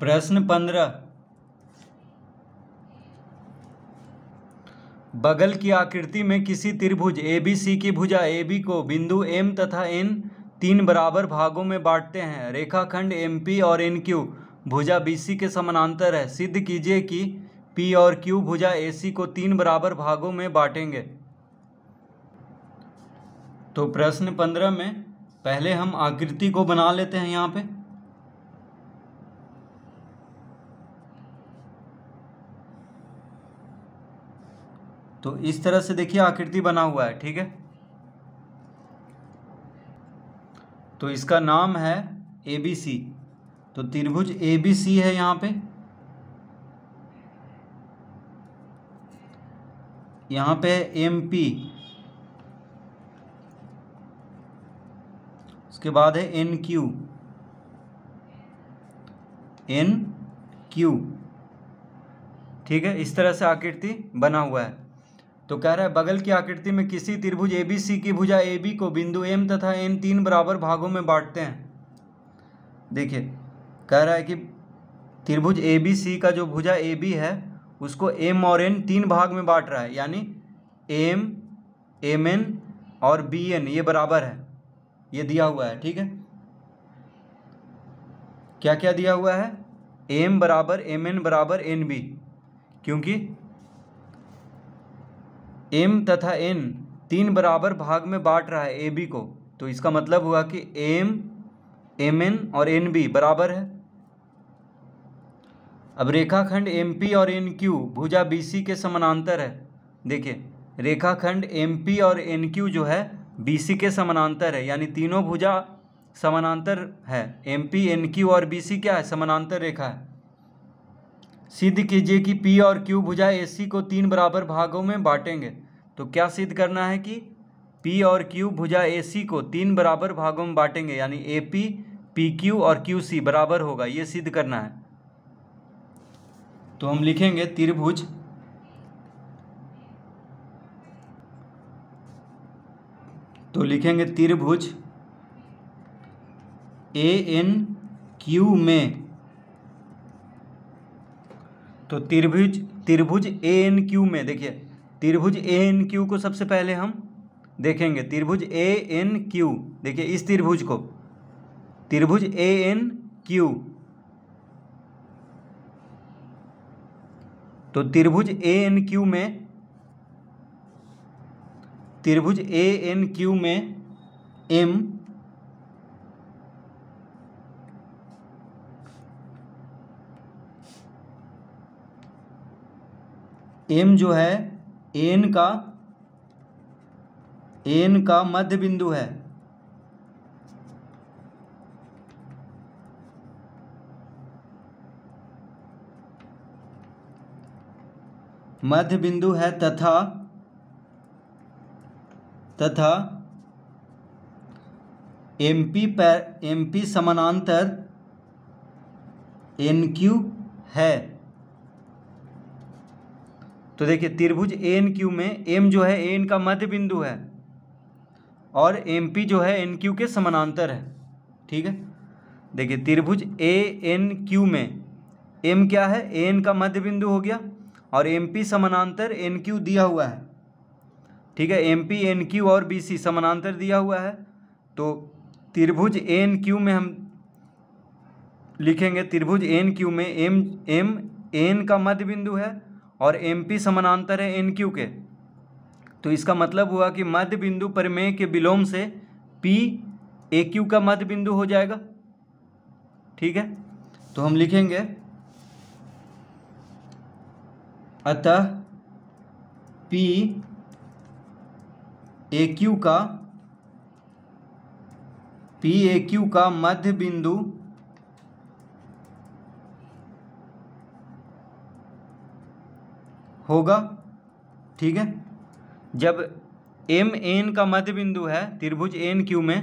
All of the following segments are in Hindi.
प्रश्न पंद्रह बगल की आकृति में किसी त्रिभुज ए बी सी की भुजा ए बी को बिंदु एम तथा एन तीन बराबर भागों में बांटते हैं रेखाखंड एम पी और एन क्यू भुजा बी सी के समानांतर है सिद्ध कीजिए कि पी और क्यू भुजा ए सी को तीन बराबर भागों में बांटेंगे तो प्रश्न पंद्रह में पहले हम आकृति को बना लेते हैं यहाँ पे तो इस तरह से देखिए आकृति बना हुआ है ठीक है तो इसका नाम है ए बी सी तो त्रिभुज ए बी सी है यहां पे यहां पे है एम पी उसके बाद है एन क्यू एन क्यू ठीक है इस तरह से आकृति बना हुआ है तो कह रहा है बगल की आकृति में किसी त्रिभुज ए बी सी की भुजा ए बी को बिंदु एम तथा एन तीन बराबर भागों में बांटते हैं देखिए कह रहा है कि त्रिभुज ए बी सी का जो भुजा ए बी है उसको एम और एन तीन भाग में बांट रहा है यानी एम एम एन और बी एन ये बराबर है ये दिया हुआ है ठीक है क्या क्या दिया हुआ है एम बराबर एम एन बराबर एन बी क्योंकि एम तथा एन तीन बराबर भाग में बांट रहा है ए बी को तो इसका मतलब हुआ कि एम एम एन और एन बी बराबर है अब रेखाखंड एम पी और एन क्यू भुजा बी सी के समानांतर है देखिए रेखाखंड एम पी और एन क्यू जो है बी सी के समानांतर है यानी तीनों भुजा समानांतर है एम पी एन क्यू और बी सी क्या है समानांतर रेखा है सिद्ध कीजिए कि पी और क्यू भुजा ए सी को तीन बराबर भागों में बांटेंगे तो क्या सिद्ध करना है कि पी और क्यू भुजा ए सी को तीन बराबर भागों में बांटेंगे यानी ए पी पी क्यू और क्यू सी बराबर होगा ये सिद्ध करना है तो हम लिखेंगे त्रिभुज तो लिखेंगे त्रिभुज ए एन क्यू में तो त्रिभुज त्रिभुज ए एन क्यू में देखिए त्रिभुज ए एन क्यू को सबसे पहले हम देखेंगे त्रिभुज ए एन क्यू देखिए इस त्रिभुज को त्रिभुज ए एन क्यू तो त्रिभुज ए एन क्यू में त्रिभुज ए एन क्यू में एम एम जो है एन का एन का मध्य बिंदु है मध्य बिंदु है तथा तथा एमपी पर एमपी समानांतर एनक्यू है तो देखिए त्रिभुज एन क्यू में एम जो है ए एन का मध्य बिंदु है और एम पी जो है एन क्यू के समानांतर है ठीक है देखिए त्रिभुज ए एन क्यू में एम क्या है ए एन का मध्य बिंदु हो गया और एम पी समानांतर एन क्यू दिया हुआ है ठीक है एम पी एन क्यू और बी सी समानांतर दिया हुआ है तो त्रिभुज एन क्यू में हम लिखेंगे त्रिभुज एन क्यू में एम एम एन का मध्य बिंदु है और एम पी समानांतर है एन क्यू के तो इसका मतलब हुआ कि मध्य बिंदु परिमेय के विलोम से पी ए क्यू का मध्य बिंदु हो जाएगा ठीक है तो हम लिखेंगे अतः पी ए क्यू का पी ए क्यू का मध्य बिंदु होगा ठीक है जब एम एन का मध्य बिंदु है त्रिभुज एन क्यू में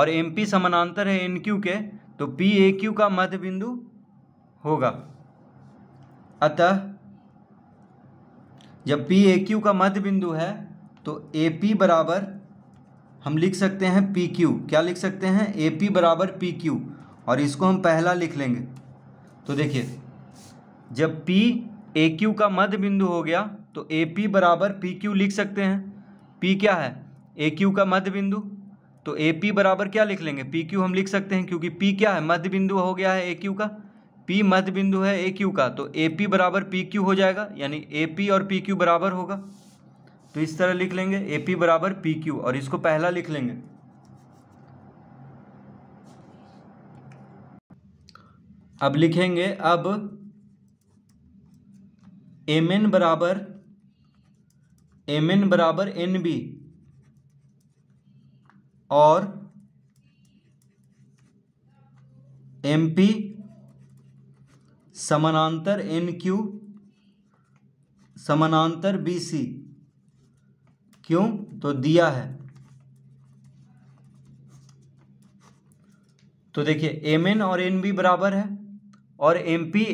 और एम पी समानांतर है एन क्यू के तो पी ए क्यू का मध्य बिंदु होगा अतः जब पी ए क्यू का मध्य बिंदु है तो ए पी बराबर हम लिख सकते हैं पी क्यू क्या लिख सकते हैं ए पी बराबर पी क्यू और इसको हम पहला लिख लेंगे तो देखिए जब पी ए क्यू का मध्य बिंदु हो गया तो ए पी बराबर पी क्यू लिख सकते हैं पी क्या है ए क्यू का मध्य बिंदु तो ए पी बराबर क्या लिख लेंगे पी क्यू हम लिख सकते हैं क्योंकि पी क्या है मध्य बिंदु हो गया है ए क्यू का पी मध्य बिंदु है ए क्यू का तो ए पी बराबर पी क्यू हो जाएगा यानी ए पी और पी क्यू बराबर होगा तो इस तरह लिख लेंगे ए पी बराबर पी क्यू और इसको पहला लिख लेंगे अब लिखेंगे अब एम एन बराबर एम एन बराबर एन बी और एम पी समानांतर एन क्यू समानांतर बी सी क्यों तो दिया है तो देखिए एम एन और एन बी बराबर है और एम पी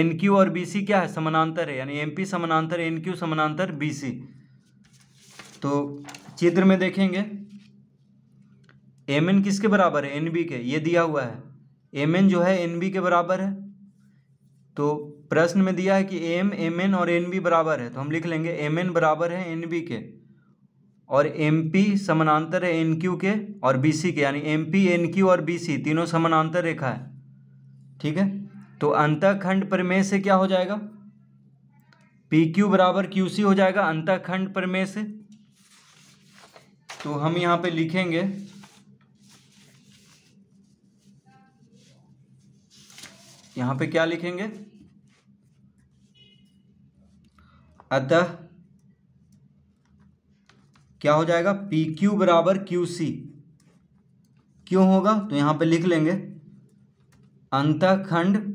एन क्यू और बी सी क्या है समानांतर है यानी एम पी समानांतर एन क्यू समानांतर बी सी तो चित्र में देखेंगे एम एन किसके बराबर है एन बी के ये दिया हुआ है एम एन जो है एन बी के बराबर है तो प्रश्न में दिया है कि एम एम एन और एन बी बराबर है तो हम लिख लेंगे एम एन बराबर है एन बी के और एम पी समानांतर है एन क्यू के और बी सी के यानी एम पी एन क्यू और बी सी तीनों समानांतर रेखा है ठीक है तो अंतखंड प्रमेय से क्या हो जाएगा पी क्यू बराबर क्यू सी हो जाएगा अंतखंड प्रमेय से तो हम यहां पे लिखेंगे यहां पे क्या लिखेंगे अतः क्या हो जाएगा पी क्यू बराबर क्यू सी क्यों होगा तो यहां पे लिख लेंगे अंतखंड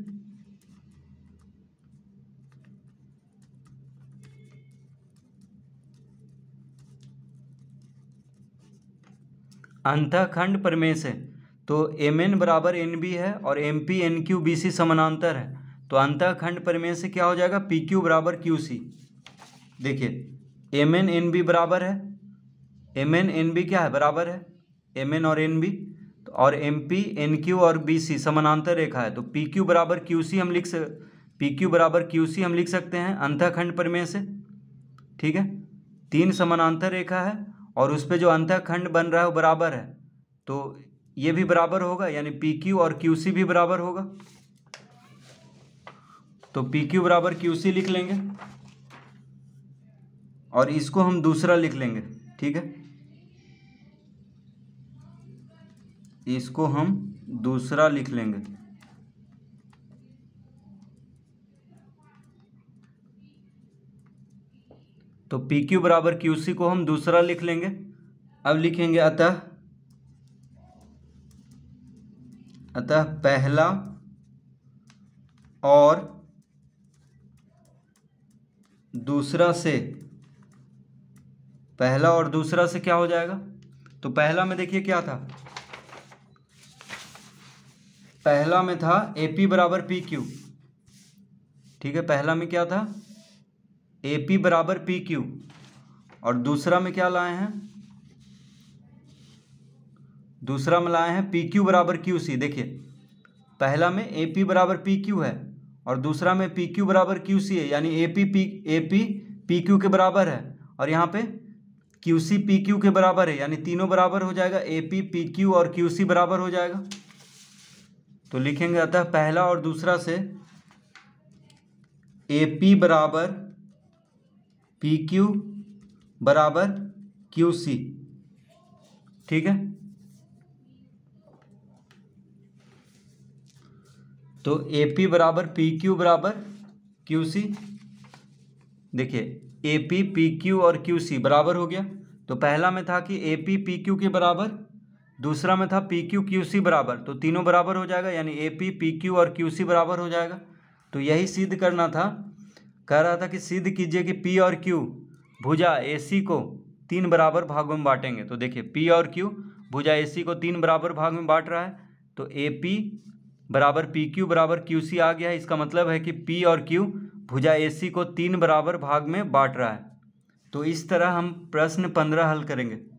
अंतःखंड प्रमेय से तो एम एन बराबर एन बी है और M P N Q B C समानांतर है तो अंतःखंड प्रमेय से क्या हो जाएगा पी क्यू बराबर क्यू सी देखिए एम एन एन बी बराबर है एम एन एन बी क्या है बराबर है एम एन और एन बी तो और एम पी एन क्यू और बी सी समानांतर रेखा है तो पी क्यू बराबर क्यू सी हम लिख पी क्यू बराबर क्यू सी हम लिख सकते हैं अंतःखंड प्रमेय से ठीक है तीन समानांतर रेखा है और उस पर जो अंतःखंड बन रहा है वो बराबर है तो ये भी बराबर होगा यानी पी क्यू और क्यू सी भी बराबर होगा तो पी क्यू बराबर क्यू सी लिख लेंगे और इसको हम दूसरा लिख लेंगे ठीक है इसको हम दूसरा लिख लेंगे तो पी क्यू बराबर क्यू सी को हम दूसरा लिख लेंगे अब लिखेंगे अतः अतः पहला और दूसरा से पहला और दूसरा से क्या हो जाएगा तो पहला में देखिए क्या था पहला में था ए पी बराबर पी क्यू ठीक है पहला में क्या था ए पी बराबर पी क्यू और दूसरा में क्या लाए हैं दूसरा में लाए हैं पी क्यू बराबर क्यू सी देखिए पहला में ए पी बराबर पी क्यू है और दूसरा में पी क्यू बराबर क्यू सी है यानी A P P A P P Q के बराबर है और यहाँ पे क्यू सी पी क्यू के बराबर है यानी तीनों बराबर हो जाएगा ए पी पी क्यू और क्यू सी बराबर हो जाएगा तो लिखेंगे अतः पहला और दूसरा से ए पी बराबर पी क्यू बराबर क्यू सी ठीक है तो ए पी बराबर पी क्यू बराबर क्यू सी देखिए ए पी पी क्यू और क्यू सी बराबर हो गया तो पहला में था कि ए पी पी क्यू के बराबर दूसरा में था पी क्यू क्यू सी बराबर तो तीनों बराबर हो जाएगा यानी ए पी पी क्यू और क्यू सी बराबर हो जाएगा तो यही सिद्ध करना था कह रहा था कि सिद्ध कीजिए कि पी और क्यू भुजा ए सी को तीन बराबर भागों में बांटेंगे तो देखिए पी और क्यू भुजा ए सी को तीन बराबर भाग में बांट रहा है तो ए पी बराबर पी क्यू बराबर क्यू सी आ गया है इसका मतलब है कि पी और क्यू भुजा ए सी को तीन बराबर भाग में बांट रहा है तो इस तरह हम प्रश्न पंद्रह हल करेंगे